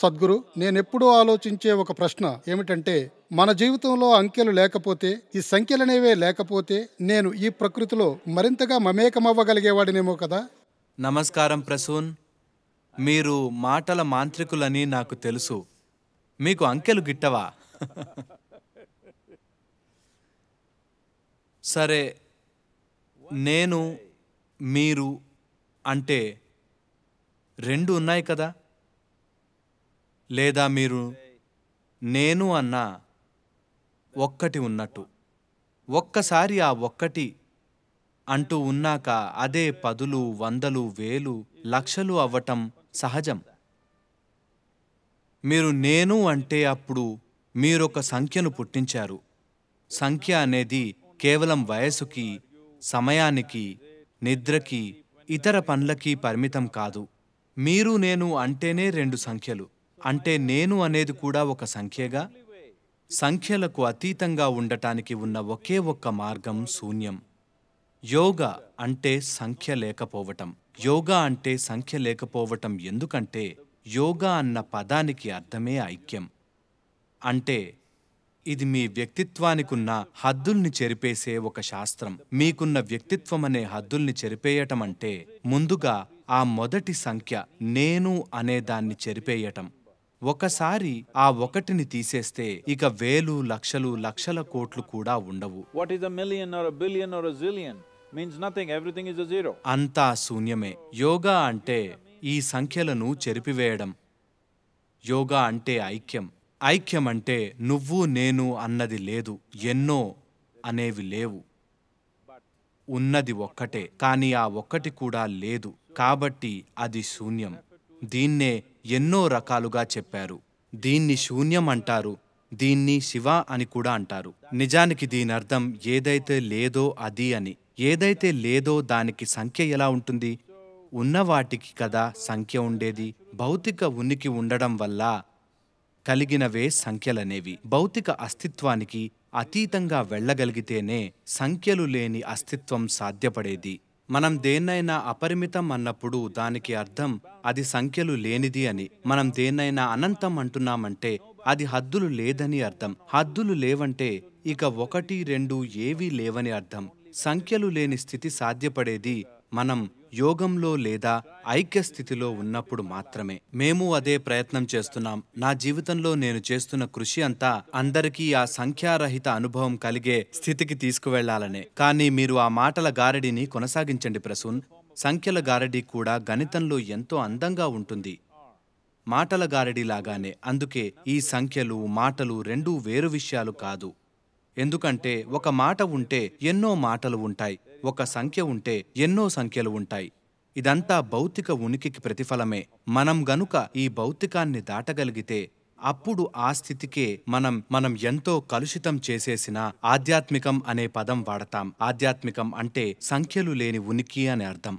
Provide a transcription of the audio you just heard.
సద్గురు నేను ఎప్పుడూ ఆలోచించే ఒక ప్రశ్న ఏమిటంటే మన జీవితంలో అంకెలు లేకపోతే ఈ సంఖ్యలనేవే లేకపోతే నేను ఈ ప్రకృతిలో మరింతగా మమేకమవ్వగలిగేవాడినేమో కదా నమస్కారం ప్రసూన్ మీరు మాటల మాంత్రికులని నాకు తెలుసు మీకు అంకెలు గిట్టవా సరే నేను మీరు అంటే రెండు ఉన్నాయి కదా లేదా మీరు నేను అన్న ఒక్కటి ఉన్నట్టు ఒక్కసారి ఆ ఒక్కటి అంటూ ఉన్నాక అదే పదులు వందలు వేలు లక్షలు అవ్వటం సహజం మీరు నేను అంటే అప్పుడు మీరొక సంఖ్యను పుట్టించారు సంఖ్య అనేది కేవలం వయసుకి సమయానికి నిద్రకి ఇతర పనులకి పరిమితం కాదు మీరు నేను అంటేనే రెండు సంఖ్యలు అంటే నేను అనేది కూడా ఒక సంఖ్యగా సంఖ్యలకు అతీతంగా ఉండటానికి ఉన్న ఒకే ఒక్క మార్గం శూన్యం యోగ అంటే సంఖ్య లేకపోవటం యోగా అంటే సంఖ్య లేకపోవటం ఎందుకంటే యోగా అన్న పదానికి అర్థమే ఐక్యం అంటే ఇది మీ వ్యక్తిత్వానికున్న హద్దుల్ని చెరిపేసే ఒక శాస్త్రం మీకున్న వ్యక్తిత్వం అనే హద్దుల్ని చెరిపేయటం అంటే ముందుగా ఆ మొదటి సంఖ్య నేను అనే దాన్ని చెరిపేయటం ఒకసారి ఆ ఒకటిని తీసేస్తే ఇక వేలు లక్షలు లక్షల కోట్లు కూడా ఉండవు what is million or billion or zillion means nothing everything is zero అంతా శూన్యమే యోగా అంటే ఈ సంఖ్యలను చెరిపివేయడం యోగా అంటే ఐక్యం ఐక్యం అంటే నువ్వు నేను అన్నది లేదు ఎన్నో అనేవి లేవు ఉన్నది ఒక్కటే కానీ ఆ ఒక్కటి కూడా లేదు కాబట్టి అది శూన్యం దీన్నే ఎన్నో రకాలుగా చెప్పారు దీన్ని శూన్యం అంటారు దీన్ని శివ అని కూడా అంటారు నిజానికి దీని అర్థం ఏదైతే లేదో అది అని ఏదైతే లేదో దానికి సంఖ్య ఎలా ఉంటుంది ఉన్నవాటికి కదా సంఖ్య ఉండేది భౌతిక ఉనికి ఉండడం వల్ల కలిగినవే సంఖ్యలనేవి భౌతిక అస్తిత్వానికి అతీతంగా వెళ్ళగలిగితేనే సంఖ్యలు లేని అస్తిత్వం సాధ్యపడేది మనం దేన్నైనా అపరిమితం అన్నప్పుడు దానికి అర్థం అది సంఖ్యలు లేనిది అని మనం దేన్నైనా అనంతం అంటున్నామంటే అది హద్దులు లేదని అర్థం హద్దులు లేవంటే ఇక ఒకటి రెండు ఏవీ లేవని అర్థం సంఖ్యలు లేని స్థితి సాధ్యపడేది మనం యోగంలో లేదా ఐక్య స్థితిలో ఉన్నప్పుడు మాత్రమే మేము అదే ప్రయత్నం చేస్తున్నాం నా జీవితంలో నేను చేస్తున్న కృషి అంతా అందరికీ ఆ సంఖ్యారహిత అనుభవం కలిగే స్థితికి తీసుకువెళ్లాలనే కానీ మీరు ఆ మాటల గారడిని కొనసాగించండి ప్రసూన్ సంఖ్యల గారడి కూడా గణితంలో ఎంతో అందంగా ఉంటుంది మాటల గారడిలాగానే అందుకే ఈ సంఖ్యలు మాటలు రెండూ వేరు విషయాలు కాదు ఎందుకంటే ఒక మాట ఉంటే ఎన్నో మాటలు ఉంటాయి ఒక సంఖ్య ఉంటే ఎన్నో సంఖ్యలు ఉంటాయి ఇదంతా భౌతిక ఉనికికి ప్రతిఫలమే మనం గనుక ఈ భౌతికాన్ని దాటగలిగితే అప్పుడు ఆ స్థితికే మనం మనం ఎంతో కలుషితం చేసేసిన ఆధ్యాత్మికం అనే పదం వాడతాం ఆధ్యాత్మికం అంటే సంఖ్యలు లేని ఉనికి అని అర్థం